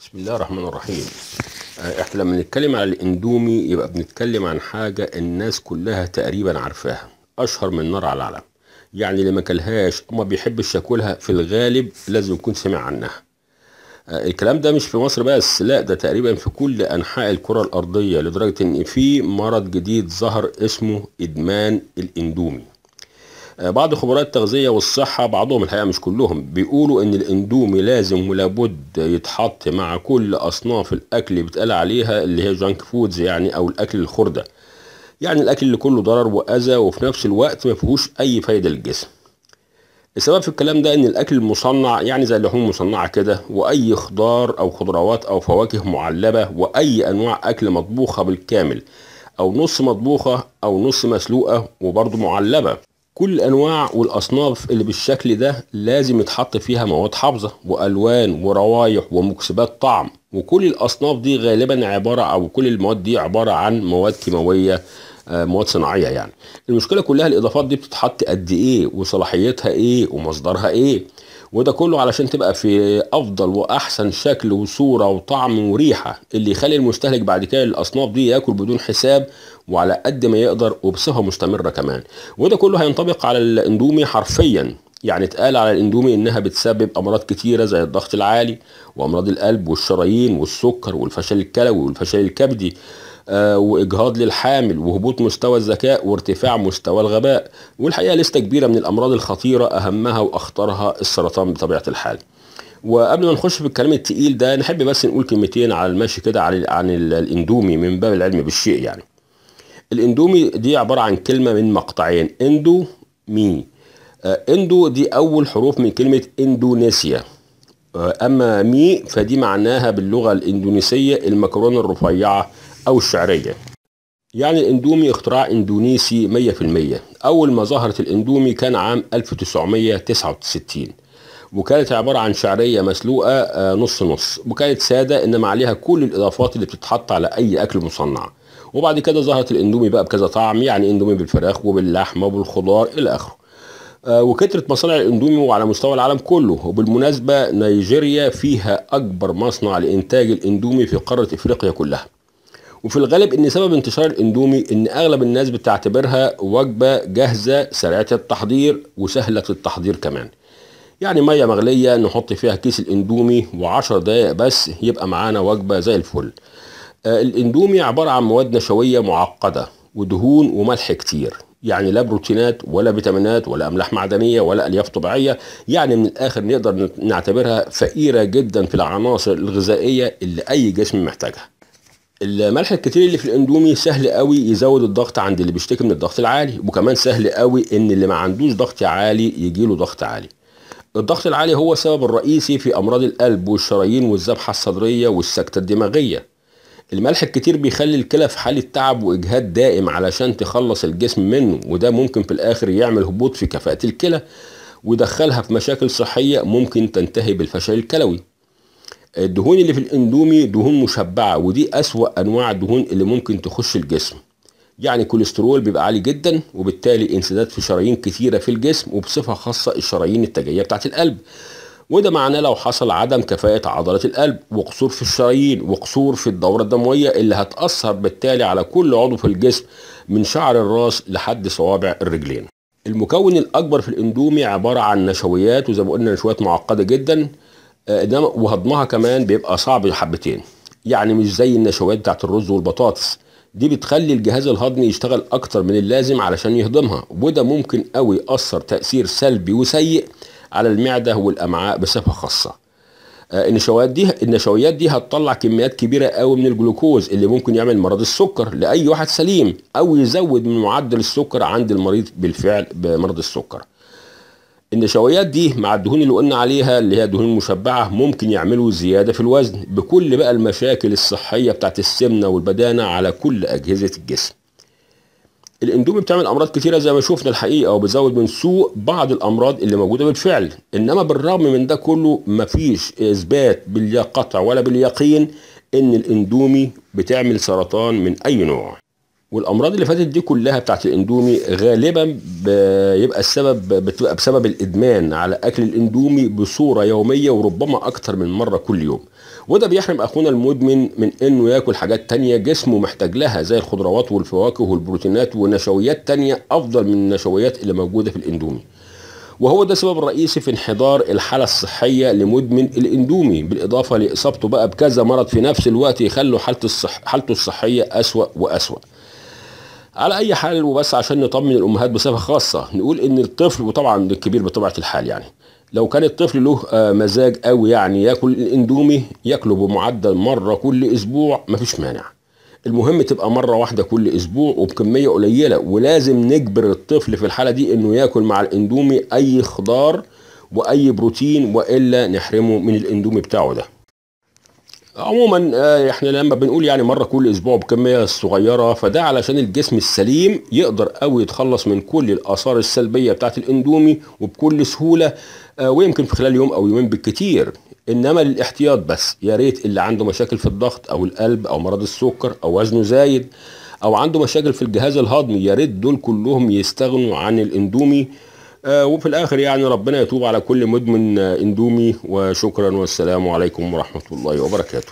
بسم الله الرحمن الرحيم احنا لما نتكلم على الاندومي يبقى بنتكلم عن حاجة الناس كلها تقريبا عارفاها اشهر من نار على العلم يعني اللي ما كلهاش وما بيحبش ياكلها في الغالب لازم يكون سمع عنها آه، الكلام ده مش في مصر بس لا ده تقريبا في كل انحاء الكرة الارضية لدرجة ان في مرض جديد ظهر اسمه ادمان الاندومي آه، بعض خبراء التغذية والصحة بعضهم الحقيقة مش كلهم بيقولوا ان الاندومي لازم ولابد يتحط مع كل اصناف الاكل اللي بيتقال عليها اللي هي جانك فودز يعني او الاكل الخردة يعني الاكل اللي كله ضرر واذى وفي نفس الوقت ما فيهوش اي فايدة للجسم السبب في الكلام ده ان الاكل المصنع يعني زي اللحوم المصنعة كده واي خضار او خضروات او فواكه معلبة واي انواع اكل مطبوخة بالكامل او نص مطبوخة او نص مسلوقة وبرضه معلبة كل الانواع والاصناف اللي بالشكل ده لازم يتحط فيها مواد حافظه والوان وروائح ومكسبات طعم وكل الاصناف دي غالبا عباره او كل المواد دي عباره عن مواد كيماويه آه، مواد صناعيه يعني المشكله كلها الاضافات دي بتتحط قد ايه وصلاحيتها ايه ومصدرها ايه وده كله علشان تبقى في افضل واحسن شكل وصوره وطعم وريحه اللي يخلي المستهلك بعد كده الاصناف دي ياكل بدون حساب وعلى قد ما يقدر وبصفه مستمره كمان وده كله هينطبق على الاندومي حرفيا يعني اتقال على الاندومي انها بتسبب امراض كتيره زي الضغط العالي وامراض القلب والشرايين والسكر والفشل الكلوي والفشل الكبدي آه، واجهاض للحامل وهبوط مستوى الذكاء وارتفاع مستوى الغباء والحقيقه لسته كبيره من الامراض الخطيره اهمها واخطرها السرطان بطبيعه الحال وقبل ما نخش في الكلام التقيل ده نحب بس نقول كلمتين على المشي كده عن عن الاندومي من باب العلم بالشيء يعني الاندومي دي عباره عن كلمه من مقطعين اندو مي آه، اندو دي اول حروف من كلمه اندونيسيا آه، اما مي فدي معناها باللغه الاندونيسيه المكرونه الرفيعه أو الشعرية يعني الاندومي اختراع اندونيسي 100% أول ما ظهرت الاندومي كان عام 1969 وكانت عبارة عن شعرية مسلوقة آه، نص نص وكانت سادة إنما عليها كل الإضافات اللي بتتحط على أي أكل مصنع وبعد كده ظهرت الاندومي بقى بكذا طعم يعني اندومي بالفراخ وباللحمة وبالخضار إلى آخره آه، وكثرت مصانع الاندومي وعلى مستوى العالم كله وبالمناسبة نيجيريا فيها أكبر مصنع لإنتاج الاندومي في قارة إفريقيا كلها وفي الغالب ان سبب انتشار الاندومي ان اغلب الناس بتعتبرها وجبه جاهزه سريعه التحضير وسهله التحضير كمان يعني ميه مغليه نحط فيها كيس الاندومي و10 دقايق بس يبقى معانا وجبه زي الفل آه الاندومي عباره عن مواد نشويه معقده ودهون وملح كتير يعني لا بروتينات ولا فيتامينات ولا املاح معدنيه ولا الياف طبيعيه يعني من الاخر نقدر نعتبرها فقيره جدا في العناصر الغذائيه اللي اي جسم محتاجها الملح الكتير اللي في الاندومي سهل قوي يزود الضغط عند اللي بيشتكي من الضغط العالي وكمان سهل قوي ان اللي ما عندوش ضغط عالي يجيله ضغط عالي الضغط العالي هو السبب الرئيسي في امراض القلب والشرايين والذبحه الصدريه والسكته الدماغيه الملح الكتير بيخلي الكلى في حالة تعب وإجهاد دائم علشان تخلص الجسم منه وده ممكن في الآخر يعمل هبوط في كفاءة الكلى ويدخلها في مشاكل صحية ممكن تنتهي بالفشل الكلوي الدهون اللي في الاندومي دهون مشبعه ودي اسوا انواع الدهون اللي ممكن تخش الجسم يعني كوليسترول بيبقى عالي جدا وبالتالي انسداد في شرايين كثيره في الجسم وبصفه خاصه الشرايين التاجيه بتاعه القلب وده معناه لو حصل عدم كفاءة عضلات القلب وقصور في الشرايين وقصور في الدورة الدموية اللي هتأثر بالتالي على كل عضو في الجسم من شعر الراس لحد صوابع الرجلين المكون الأكبر في الإندومي عبارة عن نشويات وزي ما قلنا نشويات معقدة جدا انما آه، وهضمها كمان بيبقى صعب حبتين يعني مش زي النشويات بتاعت الرز والبطاطس دي بتخلي الجهاز الهضمي يشتغل اكتر من اللازم علشان يهضمها وده ممكن قوي يأثر تأثير سلبي وسيء على المعدة والأمعاء بصفة خاصة آه، النشويات دي النشويات دي هتطلع كميات كبيره قوي من الجلوكوز اللي ممكن يعمل مرض السكر لاي واحد سليم او يزود من معدل السكر عند المريض بالفعل بمرض السكر النشويات دي مع الدهون اللي قلنا عليها اللي هي دهون مشبعة ممكن يعملوا زيادة في الوزن بكل بقى المشاكل الصحية بتاعت السمنة والبدانة على كل أجهزة الجسم الاندومي بتعمل امراض كتيره زي ما شفنا الحقيقه وبتزود من سوء بعض الامراض اللي موجوده بالفعل انما بالرغم من ده كله مفيش اثبات بالقطع ولا باليقين ان الاندومي بتعمل سرطان من اي نوع والامراض اللي فاتت دي كلها بتاعت الاندومي غالبا بيبقى السبب بتبقى بسبب الادمان على اكل الاندومي بصوره يوميه وربما اكتر من مره كل يوم وده بيحرم اخونا المدمن من انه ياكل حاجات تانية جسمه محتاج لها زي الخضروات والفواكه والبروتينات ونشويات تانية افضل من النشويات اللي موجوده في الاندومي وهو ده السبب الرئيسي في انحدار الحالة الصحية لمدمن الاندومي بالإضافة لإصابته بقى بكذا مرض في نفس الوقت يخلوا حالته الصح... حالته الصحية أسوأ وأسوأ على اي حال وبس عشان نطمن الامهات بصفه خاصه نقول ان الطفل وطبعا الكبير بطبيعه الحال يعني لو كان الطفل له آه، مزاج قوي يعني ياكل الاندومي ياكله بمعدل مره كل اسبوع مفيش مانع المهم تبقى مره واحده كل اسبوع وبكميه قليله ولازم نجبر الطفل في الحاله دي انه ياكل مع الاندومي اي خضار واي بروتين والا نحرمه من الاندومي بتاعه ده عموما آه، احنا لما بنقول يعني مره كل اسبوع بكميه صغيره فده علشان الجسم السليم يقدر قوي يتخلص من كل الاثار السلبيه بتاعت الاندومي وبكل سهوله آه، ويمكن في خلال يوم او يومين بالكتير انما للاحتياط بس يا ريت اللي عنده مشاكل في الضغط او القلب او مرض السكر او وزنه زايد او عنده مشاكل في الجهاز الهضمي يا ريت دول كلهم يستغنوا عن الاندومي آه، وفي الآخر يعني ربنا يتوب على كل مدمن آه، اندومي وشكرا والسلام عليكم ورحمة الله وبركاته